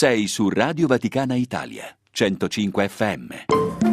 Sei su Radio Vaticana Italia, 105 FM.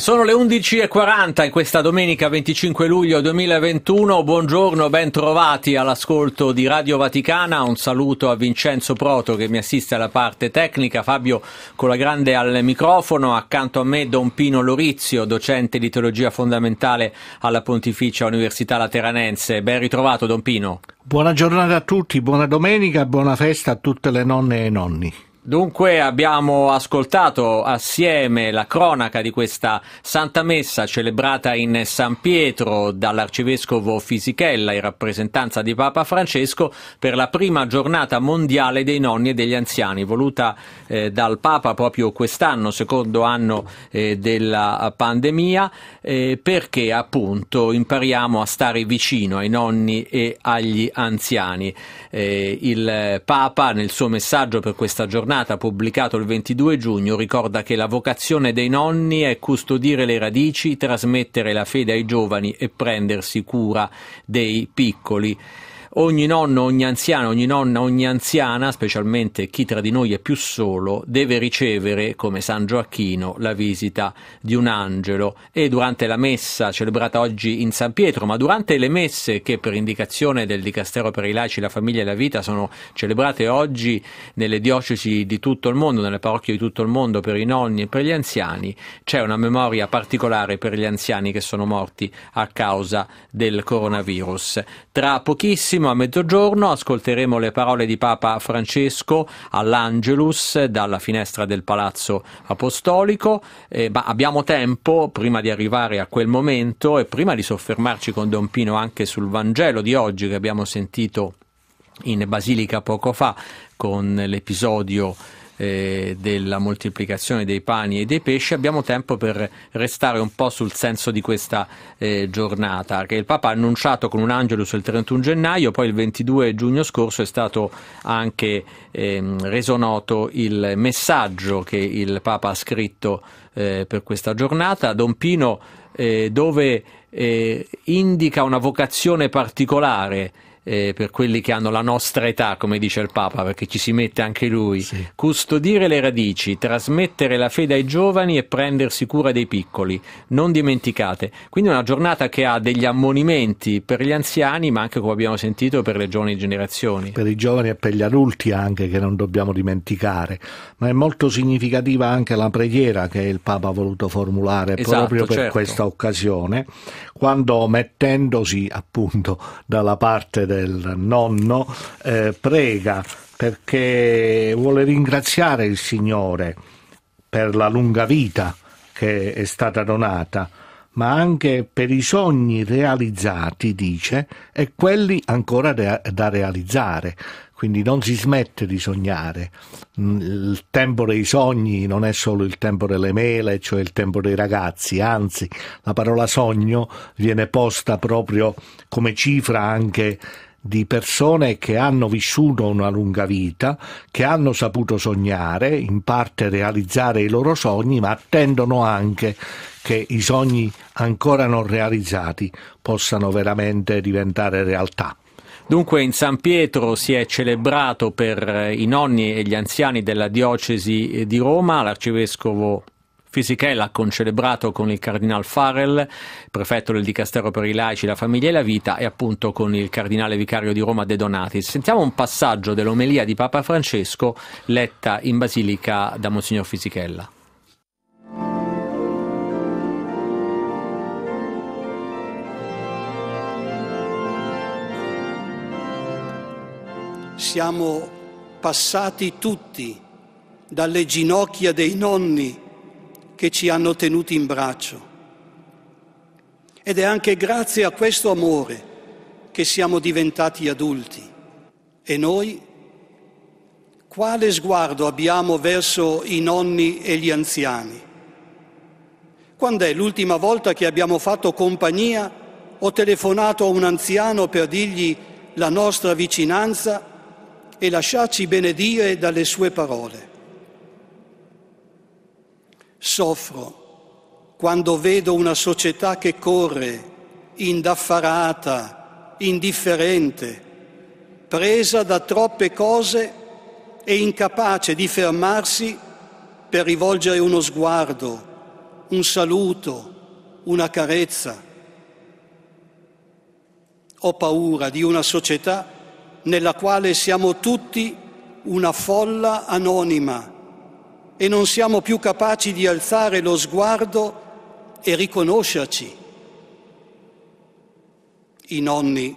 Sono le 11.40 in questa domenica 25 luglio 2021. Buongiorno, ben trovati all'ascolto di Radio Vaticana. Un saluto a Vincenzo Proto che mi assiste alla parte tecnica, Fabio con la grande al microfono, accanto a me Don Pino Lorizio, docente di teologia fondamentale alla Pontificia Università Lateranense. Ben ritrovato Don Pino. Buona giornata a tutti, buona domenica, buona festa a tutte le nonne e nonni. Dunque abbiamo ascoltato assieme la cronaca di questa Santa Messa celebrata in San Pietro dall'arcivescovo Fisichella in rappresentanza di Papa Francesco per la prima giornata mondiale dei nonni e degli anziani voluta eh, dal Papa proprio quest'anno, secondo anno eh, della pandemia, eh, perché appunto impariamo a stare vicino ai nonni e agli anziani. Eh, il Papa nel suo messaggio per questa giornata giornata, pubblicato il 22 giugno, ricorda che la vocazione dei nonni è custodire le radici, trasmettere la fede ai giovani e prendersi cura dei piccoli ogni nonno, ogni anziano, ogni nonna, ogni anziana, specialmente chi tra di noi è più solo, deve ricevere, come San Gioacchino, la visita di un angelo e durante la messa celebrata oggi in San Pietro, ma durante le messe che per indicazione del Dicastero per i laici, la famiglia e la vita sono celebrate oggi nelle diocesi di tutto il mondo, nelle parrocchie di tutto il mondo per i nonni e per gli anziani, c'è una memoria particolare per gli anziani che sono morti a causa del coronavirus. Tra pochissimi prossimo a mezzogiorno ascolteremo le parole di Papa Francesco all'Angelus dalla finestra del Palazzo Apostolico, eh, ma abbiamo tempo prima di arrivare a quel momento e prima di soffermarci con Don Pino anche sul Vangelo di oggi che abbiamo sentito in Basilica poco fa con l'episodio eh, della moltiplicazione dei pani e dei pesci, abbiamo tempo per restare un po' sul senso di questa eh, giornata, che il Papa ha annunciato con un Angelus il 31 gennaio, poi il 22 giugno scorso è stato anche ehm, reso noto il messaggio che il Papa ha scritto eh, per questa giornata, Don Pino, eh, dove eh, indica una vocazione particolare eh, per quelli che hanno la nostra età, come dice il Papa, perché ci si mette anche lui, sì. custodire le radici, trasmettere la fede ai giovani e prendersi cura dei piccoli, non dimenticate. Quindi una giornata che ha degli ammonimenti per gli anziani, ma anche come abbiamo sentito per le giovani generazioni. Per i giovani e per gli adulti anche che non dobbiamo dimenticare, ma è molto significativa anche la preghiera che il Papa ha voluto formulare esatto, proprio per certo. questa occasione, quando mettendosi appunto dalla parte del del nonno, eh, prega perché vuole ringraziare il Signore per la lunga vita che è stata donata, ma anche per i sogni realizzati, dice, e quelli ancora da realizzare. Quindi non si smette di sognare. Mm, il tempo dei sogni non è solo il tempo delle mele, cioè il tempo dei ragazzi, anzi la parola sogno viene posta proprio come cifra anche di persone che hanno vissuto una lunga vita, che hanno saputo sognare, in parte realizzare i loro sogni, ma attendono anche che i sogni ancora non realizzati possano veramente diventare realtà. Dunque in San Pietro si è celebrato per i nonni e gli anziani della diocesi di Roma, l'arcivescovo Fisichella ha concelebrato con il Cardinal Farrell, prefetto del Dicastero per i laici, la famiglia e la vita, e appunto con il Cardinale Vicario di Roma De Donati. Sentiamo un passaggio dell'omelia di Papa Francesco letta in Basilica da Monsignor Fisichella. Siamo passati tutti dalle ginocchia dei nonni che ci hanno tenuti in braccio. Ed è anche grazie a questo amore che siamo diventati adulti. E noi? Quale sguardo abbiamo verso i nonni e gli anziani? Quando è l'ultima volta che abbiamo fatto compagnia o telefonato a un anziano per dirgli la nostra vicinanza e lasciarci benedire dalle sue parole? Soffro quando vedo una società che corre, indaffarata, indifferente, presa da troppe cose e incapace di fermarsi per rivolgere uno sguardo, un saluto, una carezza. Ho paura di una società nella quale siamo tutti una folla anonima e non siamo più capaci di alzare lo sguardo e riconoscerci. I nonni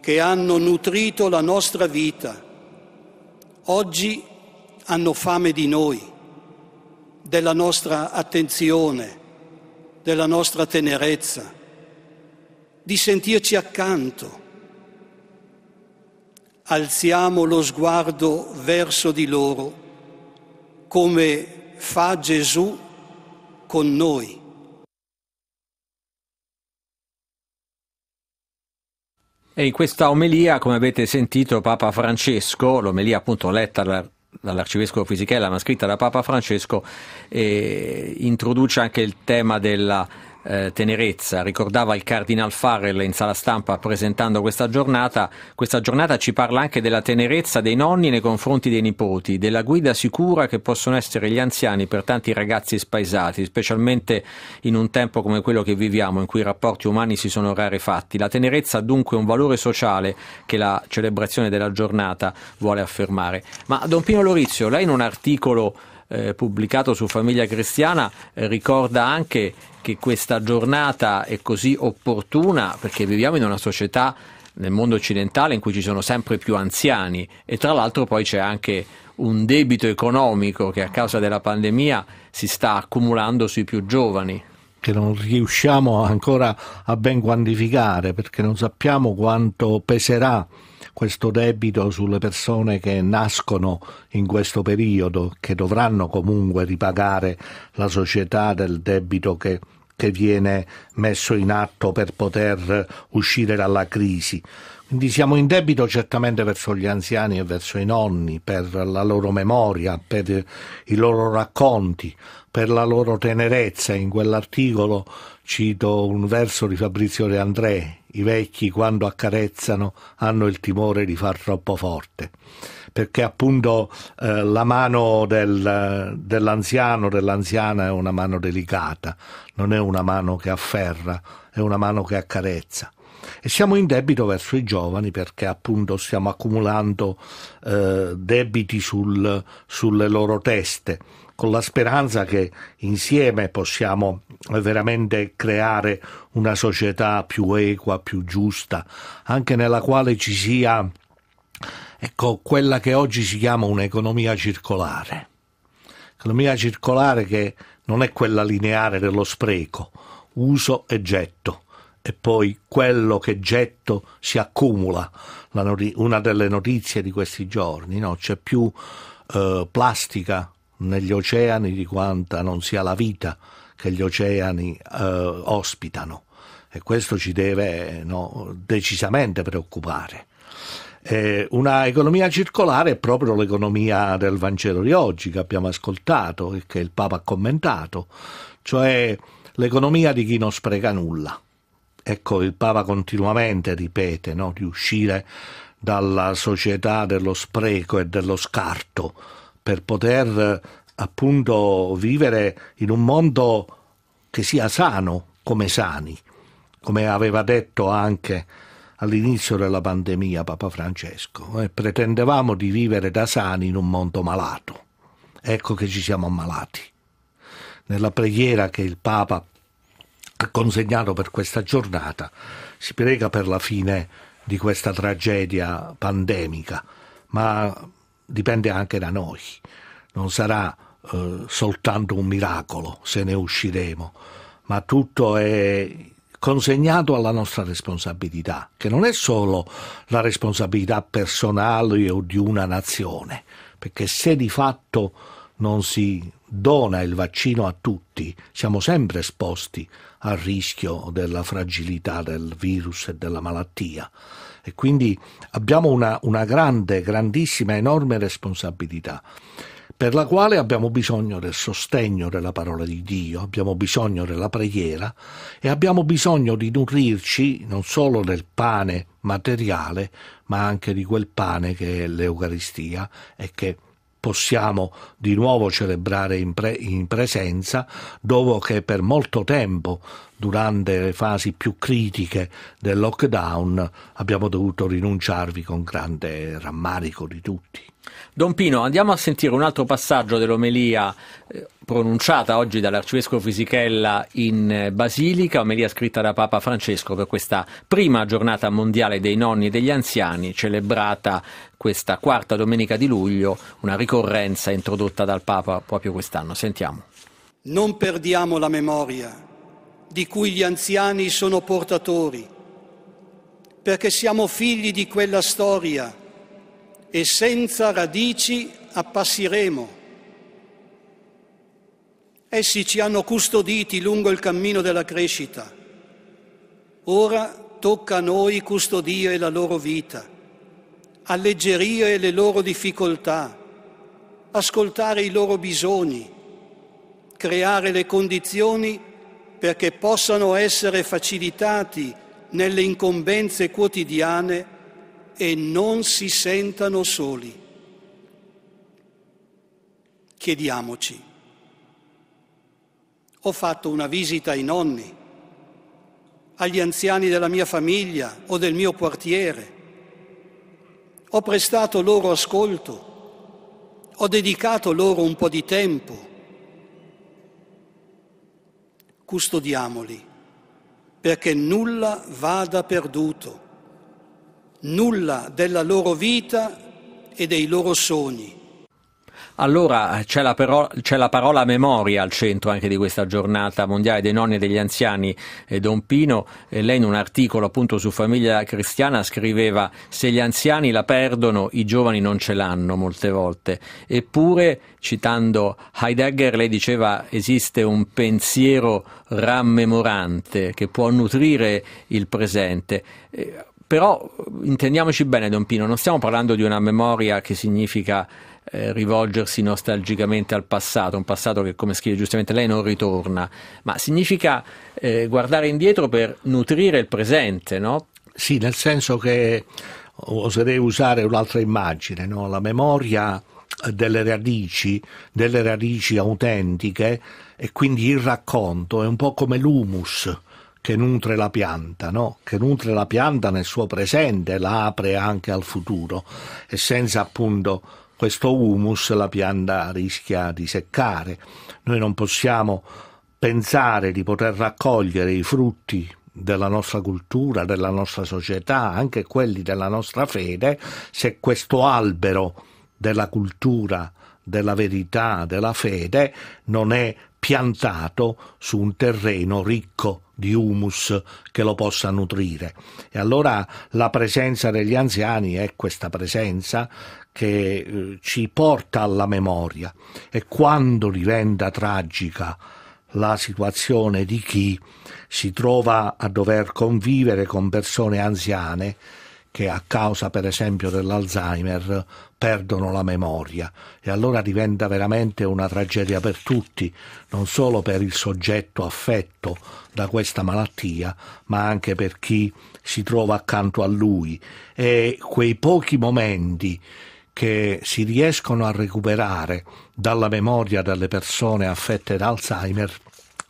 che hanno nutrito la nostra vita, oggi hanno fame di noi, della nostra attenzione, della nostra tenerezza, di sentirci accanto. Alziamo lo sguardo verso di loro come fa Gesù con noi. E in questa omelia, come avete sentito, Papa Francesco, l'omelia appunto letta dal dall'arcivescovo Fisichella, ma scritta da Papa Francesco, eh, introduce anche il tema della eh, tenerezza. Ricordava il Cardinal Farrell in sala stampa presentando questa giornata. Questa giornata ci parla anche della tenerezza dei nonni nei confronti dei nipoti, della guida sicura che possono essere gli anziani per tanti ragazzi spaesati, specialmente in un tempo come quello che viviamo, in cui i rapporti umani si sono rarefatti. La tenerezza ha dunque un valore sociale che la celebrazione della giornata vuole affermare. Ma Don Pino Lorizio, lei in un articolo eh, pubblicato su Famiglia Cristiana eh, ricorda anche che questa giornata è così opportuna perché viviamo in una società nel mondo occidentale in cui ci sono sempre più anziani e tra l'altro poi c'è anche un debito economico che a causa della pandemia si sta accumulando sui più giovani che non riusciamo ancora a ben quantificare perché non sappiamo quanto peserà questo debito sulle persone che nascono in questo periodo, che dovranno comunque ripagare la società del debito che, che viene messo in atto per poter uscire dalla crisi. Quindi siamo in debito certamente verso gli anziani e verso i nonni, per la loro memoria, per i loro racconti, per la loro tenerezza. In quell'articolo cito un verso di Fabrizio De André, i vecchi quando accarezzano hanno il timore di far troppo forte, perché appunto eh, la mano del, dell'anziano, dell'anziana è una mano delicata, non è una mano che afferra, è una mano che accarezza. E siamo in debito verso i giovani perché appunto stiamo accumulando eh, debiti sul, sulle loro teste con la speranza che insieme possiamo veramente creare una società più equa, più giusta, anche nella quale ci sia ecco, quella che oggi si chiama un'economia circolare. Economia circolare che non è quella lineare dello spreco, uso e getto e poi quello che getto si accumula. una delle notizie di questi giorni, no? c'è più eh, plastica negli oceani di quanta non sia la vita che gli oceani eh, ospitano e questo ci deve no, decisamente preoccupare. una economia circolare è proprio l'economia del Vangelo di oggi che abbiamo ascoltato e che il Papa ha commentato, cioè l'economia di chi non spreca nulla. Ecco, il Papa continuamente ripete no, di uscire dalla società dello spreco e dello scarto, per poter appunto vivere in un mondo che sia sano come sani, come aveva detto anche all'inizio della pandemia Papa Francesco, e eh, pretendevamo di vivere da sani in un mondo malato. Ecco che ci siamo ammalati. Nella preghiera che il Papa ha consegnato per questa giornata si prega per la fine di questa tragedia pandemica, ma dipende anche da noi. Non sarà eh, soltanto un miracolo se ne usciremo, ma tutto è consegnato alla nostra responsabilità, che non è solo la responsabilità personale o di una nazione, perché se di fatto non si dona il vaccino a tutti, siamo sempre esposti al rischio della fragilità del virus e della malattia e quindi abbiamo una, una grande, grandissima, enorme responsabilità per la quale abbiamo bisogno del sostegno della parola di Dio, abbiamo bisogno della preghiera e abbiamo bisogno di nutrirci non solo del pane materiale, ma anche di quel pane che è l'Eucaristia e che è possiamo di nuovo celebrare in, pre- in presenza, dopo che per molto tempo durante le fasi più critiche del lockdown abbiamo dovuto rinunciarvi con grande rammarico di tutti. Don Pino, andiamo a sentire un altro passaggio dell'omelia eh, pronunciata oggi dall'arcivescovo Fisichella in eh, Basilica, omelia scritta da Papa Francesco per questa prima giornata mondiale dei nonni e degli anziani, celebrata questa quarta domenica di luglio, una ricorrenza introdotta dal Papa proprio quest'anno. Sentiamo. Non perdiamo la memoria di cui gli anziani sono portatori, perché siamo figli di quella storia e senza radici appassiremo. Essi ci hanno custoditi lungo il cammino della crescita. Ora tocca a noi custodire la loro vita, alleggerire le loro difficoltà, ascoltare i loro bisogni, creare le condizioni perché possano essere facilitati nelle incombenze quotidiane e non si sentano soli. Chiediamoci, ho fatto una visita ai nonni, agli anziani della mia famiglia o del mio quartiere, ho prestato loro ascolto, ho dedicato loro un po' di tempo. Custodiamoli perché nulla vada perduto nulla della loro vita e dei loro sogni. Allora eh, c'è la, parola, c'è la, parola memoria al centro anche di questa giornata mondiale dei nonni e degli anziani. Eh, Don Pino, eh, lei in un articolo appunto su Famiglia Cristiana scriveva se gli anziani la perdono i giovani non ce l'hanno molte volte. Eppure, citando Heidegger, lei diceva esiste un pensiero rammemorante che può nutrire il presente. Eh, però intendiamoci bene, Don Pino, non stiamo parlando di una memoria che significa eh, rivolgersi nostalgicamente al passato, un passato che, come scrive giustamente lei, non ritorna, ma significa eh, guardare indietro per nutrire il presente, no? Sì, nel senso che oserei usare un'altra immagine, no? la memoria delle radici, delle radici autentiche e quindi il racconto è un po' come l'humus che nutre la pianta, no? che nutre la pianta nel suo presente, la apre anche al futuro e senza appunto questo humus la pianta rischia di seccare. Noi non possiamo pensare di poter raccogliere i frutti della nostra cultura, della nostra società, anche quelli della nostra fede, se questo albero della cultura, della verità, della fede non è piantato su un terreno ricco di humus che lo possa nutrire. E allora la presenza degli anziani è questa presenza che eh, ci porta alla memoria e quando diventa tragica la situazione di chi si trova a dover convivere con persone anziane che a causa per esempio dell'Alzheimer perdono la memoria e allora diventa veramente una tragedia per tutti, non solo per il soggetto affetto da questa malattia, ma anche per chi si trova accanto a lui e quei pochi momenti che si riescono a recuperare dalla memoria delle persone affette da Alzheimer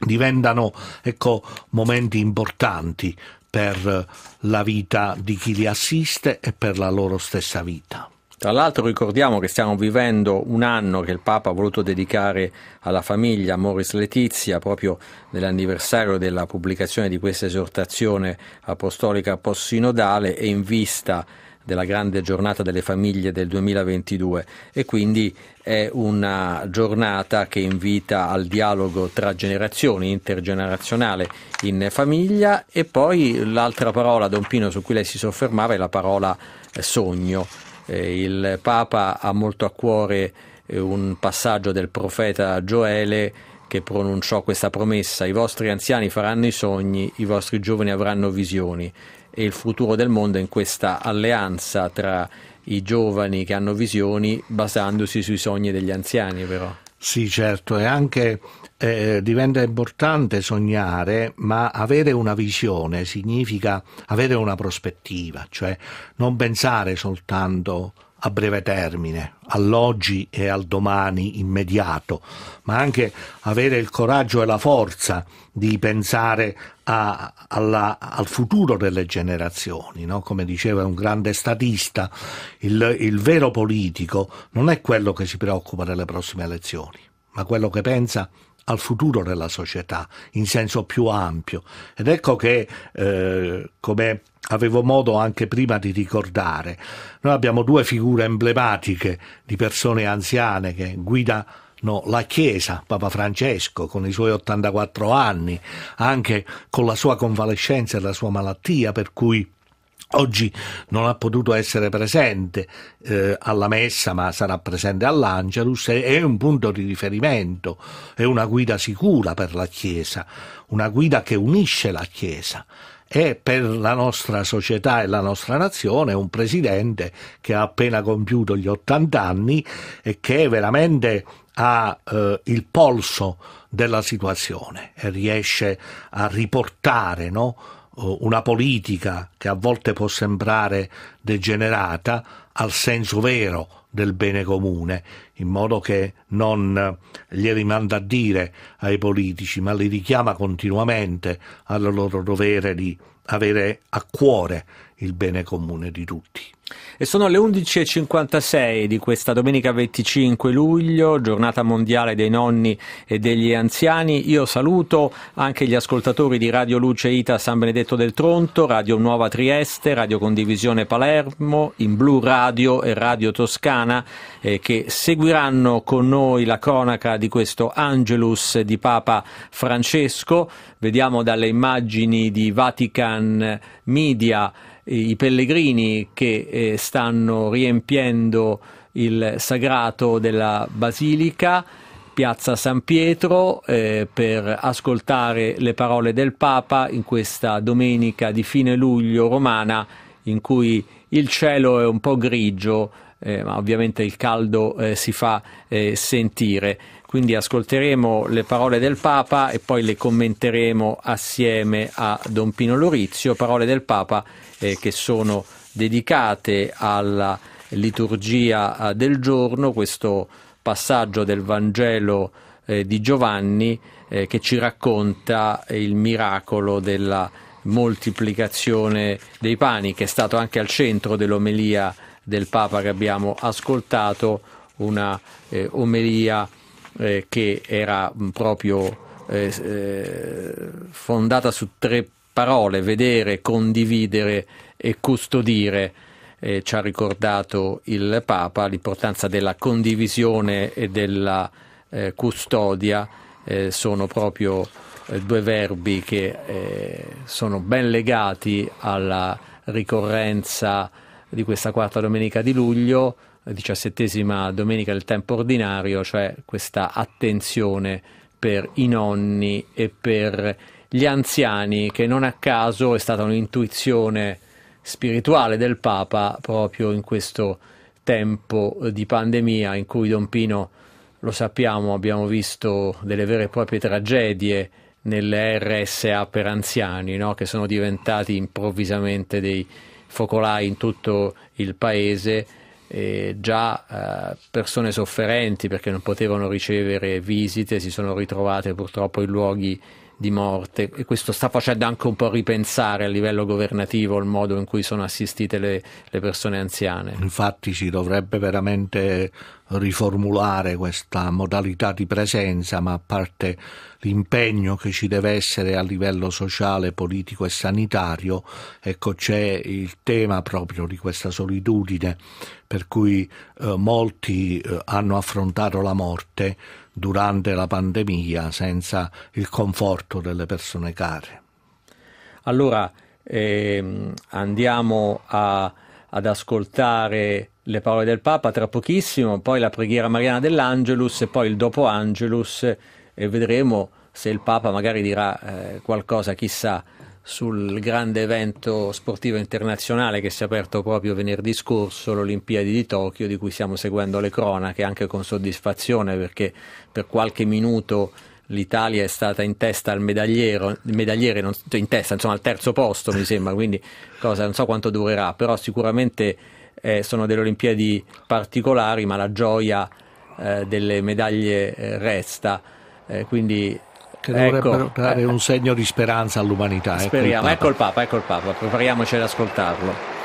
diventano ecco, momenti importanti per la vita di chi li assiste e per la loro stessa vita. Tra l'altro ricordiamo che stiamo vivendo un anno che il Papa ha voluto dedicare alla famiglia Moris Letizia, proprio nell'anniversario della pubblicazione di questa esortazione apostolica post-sinodale e in vista della grande giornata delle famiglie del 2022 e quindi è una giornata che invita al dialogo tra generazioni, intergenerazionale in famiglia e poi l'altra parola, Don Pino, su cui lei si soffermava è la parola eh, sogno. Eh, il Papa ha molto a cuore eh, un passaggio del profeta Gioele che pronunciò questa promessa, i vostri anziani faranno i sogni, i vostri giovani avranno visioni e il futuro del mondo in questa alleanza tra i giovani che hanno visioni basandosi sui sogni degli anziani però. Sì, certo, e anche eh, diventa importante sognare, ma avere una visione significa avere una prospettiva, cioè non pensare soltanto a breve termine, all'oggi e al domani immediato, ma anche avere il coraggio e la forza di pensare a, alla, al futuro delle generazioni. No? Come diceva un grande statista, il, il vero politico non è quello che si preoccupa delle prossime elezioni, ma quello che pensa al futuro della società in senso più ampio. Ed ecco che, eh, come avevo modo anche prima di ricordare, noi abbiamo due figure emblematiche di persone anziane che guidano la Chiesa, Papa Francesco, con i suoi 84 anni, anche con la sua convalescenza e la sua malattia, per cui Oggi non ha potuto essere presente eh, alla messa, ma sarà presente all'Angelus, è un punto di riferimento, è una guida sicura per la Chiesa, una guida che unisce la Chiesa e per la nostra società e la nostra nazione un presidente che ha appena compiuto gli 80 anni e che veramente ha eh, il polso della situazione e riesce a riportare no, eh, una politica che a volte può sembrare degenerata al senso vero del bene comune, in modo che non glieli manda a dire ai politici, ma li richiama continuamente al loro dovere di avere a cuore il bene comune di tutti. E sono le 11.56 di questa domenica 25 luglio, giornata mondiale dei nonni e degli anziani. Io saluto anche gli ascoltatori di Radio Luce Ita San Benedetto del Tronto, Radio Nuova Trieste, Radio Condivisione Palermo, in Blu Radio e Radio Toscana eh, che seguiranno con noi la cronaca di questo Angelus di Papa Francesco. Vediamo dalle immagini di Vatican Media i pellegrini che eh, stanno riempiendo il sagrato della basilica piazza San Pietro eh, per ascoltare le parole del Papa in questa domenica di fine luglio romana in cui il cielo è un po' grigio, eh, ma ovviamente il caldo eh, si fa eh, sentire. Quindi ascolteremo le parole del Papa e poi le commenteremo assieme a Don Pino Lorizio, parole del Papa eh, che sono dedicate alla liturgia eh, del giorno, questo passaggio del Vangelo eh, di Giovanni eh, che ci racconta il miracolo della moltiplicazione dei pani, che è stato anche al centro dell'omelia del Papa che abbiamo ascoltato, una eh, omelia eh, che era mm, proprio eh, eh, fondata su tre parole, vedere, condividere e custodire. Eh, ci ha ricordato il Papa l'importanza della condivisione e della eh, custodia eh, sono proprio eh, due verbi che sono ben legati alla ricorrenza di questa quarta domenica di luglio diciassettesima domenica del tempo ordinario, cioè questa attenzione per i nonni e per gli anziani, che non a caso è stata un'intuizione spirituale del Papa proprio in questo tempo di pandemia in cui Don Pino, lo sappiamo, abbiamo visto delle vere e proprie tragedie nelle RSA per anziani, no? che sono diventati improvvisamente dei focolai in tutto il paese già eh, persone sofferenti perché non potevano ricevere visite si sono ritrovate purtroppo in luoghi di morte e questo sta facendo anche un po' ripensare a livello governativo il modo in cui sono assistite le, le persone anziane. Infatti si dovrebbe veramente riformulare questa modalità di presenza, ma a parte l'impegno che ci deve essere a livello sociale, politico e sanitario, ecco c'è il tema proprio di questa solitudine per cui eh, molti eh, hanno affrontato la morte durante la pandemia senza il conforto delle persone care. Allora ehm, andiamo a, ad ascoltare le parole del Papa tra pochissimo, poi la preghiera mariana dell'Angelus e poi il dopo Angelus e vedremo se il Papa magari dirà eh, qualcosa, chissà, sul grande evento sportivo internazionale che si è aperto proprio venerdì scorso, l'Olimpiadi di Tokyo, di cui stiamo seguendo le cronache anche con soddisfazione perché per qualche minuto l'Italia è stata in testa al medagliere, medagliere non, cioè in testa, insomma al terzo posto mi sembra, quindi cosa, non so quanto durerà, però sicuramente eh, sono delle Olimpiadi particolari, ma la gioia eh, delle medaglie eh, resta. Eh, quindi che dovrebbero ecco. dare un segno di speranza all'umanità. Ecco, Speriamo, ecco il Papa, ecco il Papa, ecco il Papa. prepariamoci ad ascoltarlo.